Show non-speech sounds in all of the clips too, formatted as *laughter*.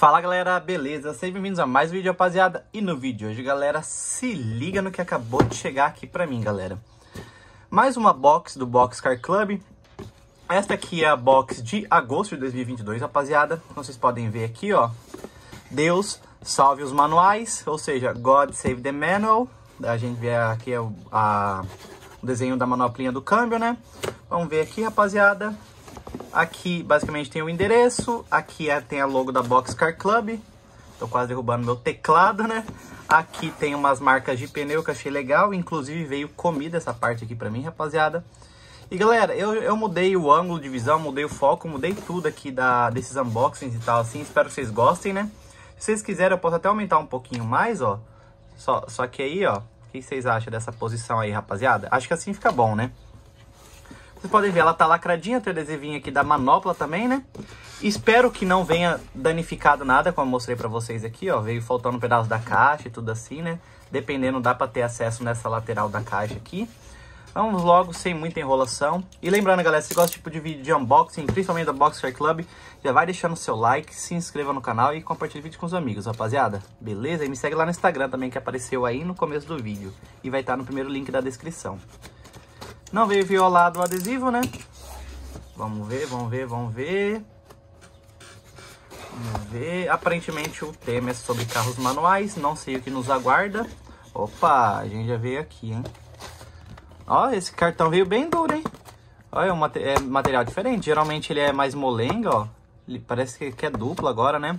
Fala galera, beleza? Sejam bem-vindos a mais um vídeo, rapaziada. E no vídeo de hoje, galera, se liga no que acabou de chegar aqui pra mim, galera. Mais uma box do Box Car Club. Esta aqui é a box de agosto de 2022, rapaziada. Como vocês podem ver aqui, ó. Deus salve os manuais, ou seja, God save the manual. A gente vê aqui a, a, o desenho da manoplinha do câmbio, né? Vamos ver aqui, rapaziada. Aqui, basicamente, tem o endereço. Aqui é, tem a logo da Boxcar Club. Tô quase derrubando meu teclado, né? Aqui tem umas marcas de pneu que achei legal. Inclusive, veio comida essa parte aqui pra mim, rapaziada. E galera, eu, eu mudei o ângulo de visão, mudei o foco, mudei tudo aqui da, desses unboxings e tal, assim. Espero que vocês gostem, né? Se vocês quiserem, eu posso até aumentar um pouquinho mais, ó. Só, só que aí, ó, o que vocês acham dessa posição aí, rapaziada? Acho que assim fica bom, né? Vocês podem ver, ela tá lacradinha, tem adesivinho aqui da manopla também, né? Espero que não venha danificado nada, como eu mostrei pra vocês aqui, ó. Veio faltando um pedaço da caixa e tudo assim, né? Dependendo, dá pra ter acesso nessa lateral da caixa aqui. Vamos logo, sem muita enrolação. E lembrando, galera, se gosta tipo de vídeo de unboxing, principalmente da Boxer Club, já vai deixando o seu like, se inscreva no canal e compartilhe o vídeo com os amigos, rapaziada. Beleza? E me segue lá no Instagram também, que apareceu aí no começo do vídeo. E vai estar tá no primeiro link da descrição. Não veio violado o adesivo, né? Vamos ver, vamos ver, vamos ver. Vamos ver. Aparentemente o tema é sobre carros manuais. Não sei o que nos aguarda. Opa, a gente já veio aqui, hein? Ó, esse cartão veio bem duro, hein? Olha, é, é material diferente. Geralmente ele é mais molenga, ó. Ele parece que é duplo agora, né?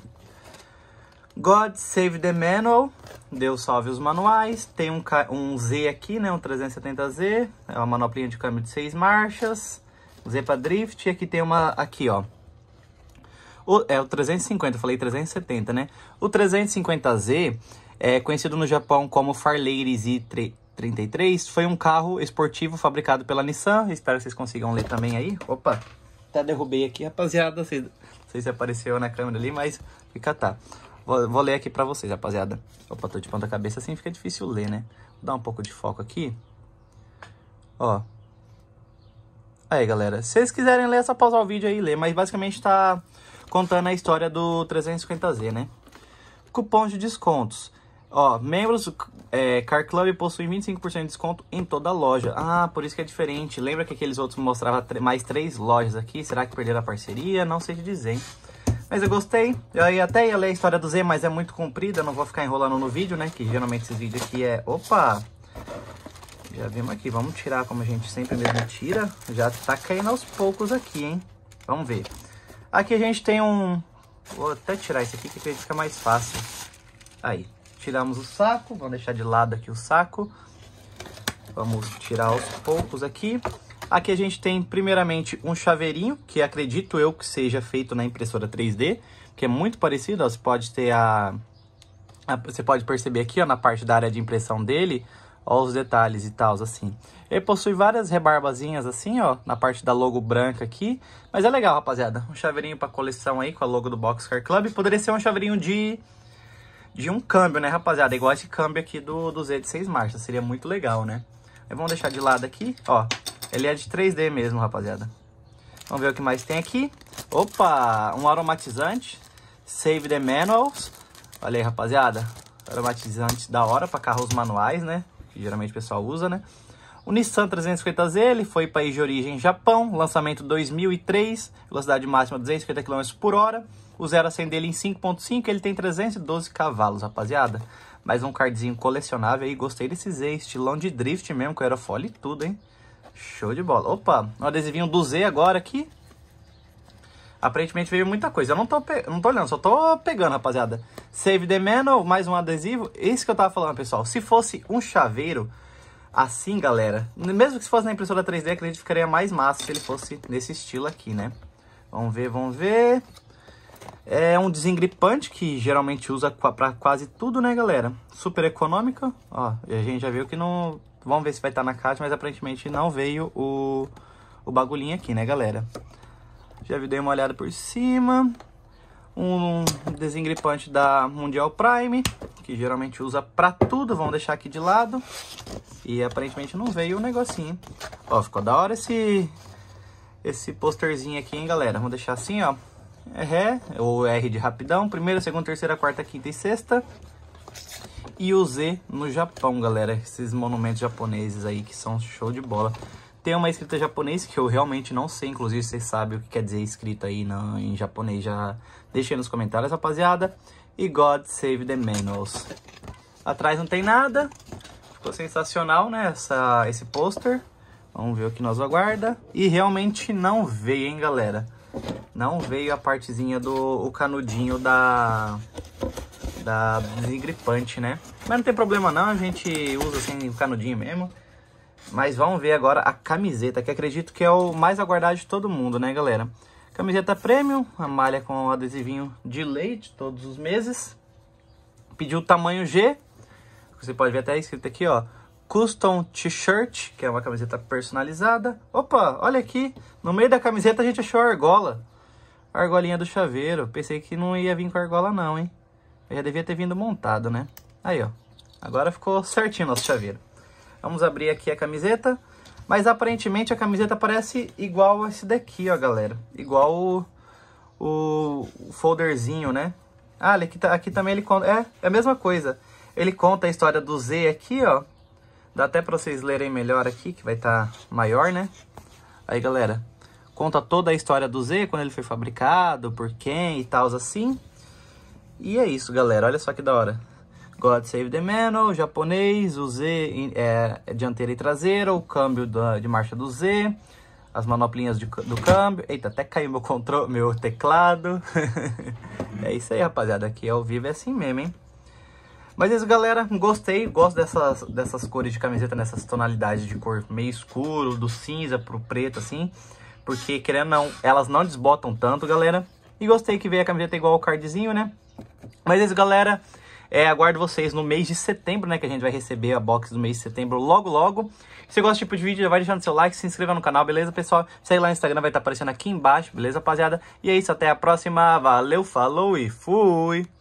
God Save the Manual, Deus salve os manuais. Tem um, um Z aqui, né, um 370Z, é uma manoplinha de câmbio de seis marchas. Z para drift, e aqui tem uma, aqui, ó. O, é o 350, falei 370, né? O 350Z é conhecido no Japão como Farleiris I-33, foi um carro esportivo fabricado pela Nissan. Espero que vocês consigam ler também aí. Opa, até derrubei aqui, rapaziada. Não sei se apareceu na câmera ali, mas fica tá. Vou, vou ler aqui para vocês, rapaziada. Opa, tô de ponta cabeça, assim fica difícil ler, né? Vou dar um pouco de foco aqui. Ó. Aí, galera. Se vocês quiserem ler, é só pausar o vídeo aí e ler. Mas basicamente tá contando a história do 350Z, né? Cupons de descontos. Ó, membros é, Car Club possuem 25% de desconto em toda a loja. Ah, por isso que é diferente. Lembra que aqueles outros mostrava mais três lojas aqui? Será que perderam a parceria? Não sei te dizer, hein? Mas eu gostei. Eu ia até ia ler a história do Z, mas é muito comprida. Não vou ficar enrolando no vídeo, né? Que geralmente esses vídeos aqui é... Opa! Já vimos aqui. Vamos tirar como a gente sempre mesmo tira. Já tá caindo aos poucos aqui, hein? Vamos ver. Aqui a gente tem um... Vou até tirar esse aqui que fica mais fácil. Aí. Tiramos o saco. Vamos deixar de lado aqui o saco. Vamos tirar aos poucos aqui. Aqui a gente tem primeiramente um chaveirinho, que acredito eu que seja feito na impressora 3D, que é muito parecido, ó, você pode ter a, a você pode perceber aqui ó, na parte da área de impressão dele, ó, os detalhes e tal, assim. Ele possui várias rebarbazinhas assim, ó, na parte da logo branca aqui. Mas é legal, rapaziada. Um chaveirinho pra coleção aí com a logo do Boxcar Club. Poderia ser um chaveirinho de, de um câmbio, né, rapaziada? Igual esse câmbio aqui do, do Z de 6 marchas. Seria muito legal, né? Aí vamos deixar de lado aqui, ó. Ele é de 3D mesmo, rapaziada. Vamos ver o que mais tem aqui. Opa, um aromatizante. Save the manuals. Olha aí, rapaziada. Aromatizante da hora para carros manuais, né? Que geralmente o pessoal usa, né? O Nissan 350Z, ele foi país de origem Japão, lançamento 2003, velocidade máxima 250 km por hora. O 0 a 100 dele em 5.5, ele tem 312 cavalos, rapaziada. Mais um cardzinho colecionável aí, gostei desse Z, estilão de drift mesmo, com aerofólio e tudo, hein? Show de bola. Opa, um adesivinho do Z agora aqui. Aparentemente veio muita coisa. Eu não tô, não tô olhando, só tô pegando, rapaziada. Save the Manual, mais um adesivo. Isso que eu tava falando, pessoal. Se fosse um chaveiro assim, galera, mesmo que se fosse na impressora 3D, acredito que ficaria mais massa se ele fosse nesse estilo aqui, né? Vamos ver, vamos ver. É um desengripante que geralmente usa para quase tudo, né, galera? Super econômica. Ó, a gente já viu que não Vamos ver se vai estar tá na caixa, mas aparentemente não veio o, o bagulhinho aqui, né, galera? Já dei uma olhada por cima. Um desengripante da Mundial Prime, que geralmente usa pra tudo. Vamos deixar aqui de lado. E aparentemente não veio o negocinho. Ó, ficou da hora esse, esse posterzinho aqui, hein, galera? Vamos deixar assim, ó. É, ou R de rapidão. Primeira, segunda, terceira, quarta, quinta e sexta. Yuse no Japão, galera. Esses monumentos japoneses aí que são show de bola. Tem uma escrita japonesa que eu realmente não sei, inclusive vocês sabem o que quer dizer escrita aí no, em japonês, já deixei nos comentários, rapaziada. E God Save the Manos. Atrás não tem nada, ficou sensacional, né, essa, esse pôster. Vamos ver o que nos aguarda. E realmente não veio, hein, galera. Não veio a partezinha do o canudinho da, da desengripante, né? Mas não tem problema não, a gente usa sem assim, canudinho mesmo. Mas vamos ver agora a camiseta, que acredito que é o mais aguardado de todo mundo, né, galera? Camiseta premium, a malha com adesivinho de leite todos os meses. Pediu o tamanho G. Você pode ver até escrito aqui, ó. Custom T-shirt, que é uma camiseta personalizada. Opa, olha aqui. No meio da camiseta a gente achou a argola. A argolinha do chaveiro. Pensei que não ia vir com a argola não, hein? Eu já devia ter vindo montado, né? Aí, ó. Agora ficou certinho nosso chaveiro. Vamos abrir aqui a camiseta. Mas aparentemente a camiseta parece igual a esse daqui, ó, galera. Igual o, o, folderzinho, né? Ah, aqui, tá, aqui também ele conta... É, é a mesma coisa. Ele conta a história do Z aqui, ó. Dá até pra vocês lerem melhor aqui, que vai estar tá maior, né? Aí, galera, conta toda a história do Z, quando ele foi fabricado, por quem e tal, assim. E é isso, galera. Olha só que da hora. God Save the Manual, japonês, o Z é, é dianteira e traseira, o câmbio da, de marcha do Z, as manoplinhas de, do câmbio. Eita, até caiu meu controle, meu teclado. *laughs* é isso aí, rapaziada. Aqui ao vivo é assim mesmo, hein? Mas é isso, galera. Gostei, gosto dessas, dessas cores de camiseta, nessas tonalidades de cor meio escuro, do cinza pro preto, assim. Porque, querendo ou não, elas não desbotam tanto, galera. E gostei que veio a camiseta igual o cardzinho, né? Mas é isso, galera. É, aguardo vocês no mês de setembro, né? Que a gente vai receber a box do mês de setembro logo, logo. Se você gosta desse tipo de vídeo, já vai deixando seu like, se inscreva no canal, beleza, pessoal? Segue lá no Instagram, vai estar aparecendo aqui embaixo, beleza, rapaziada? E é isso, até a próxima. Valeu, falou e fui!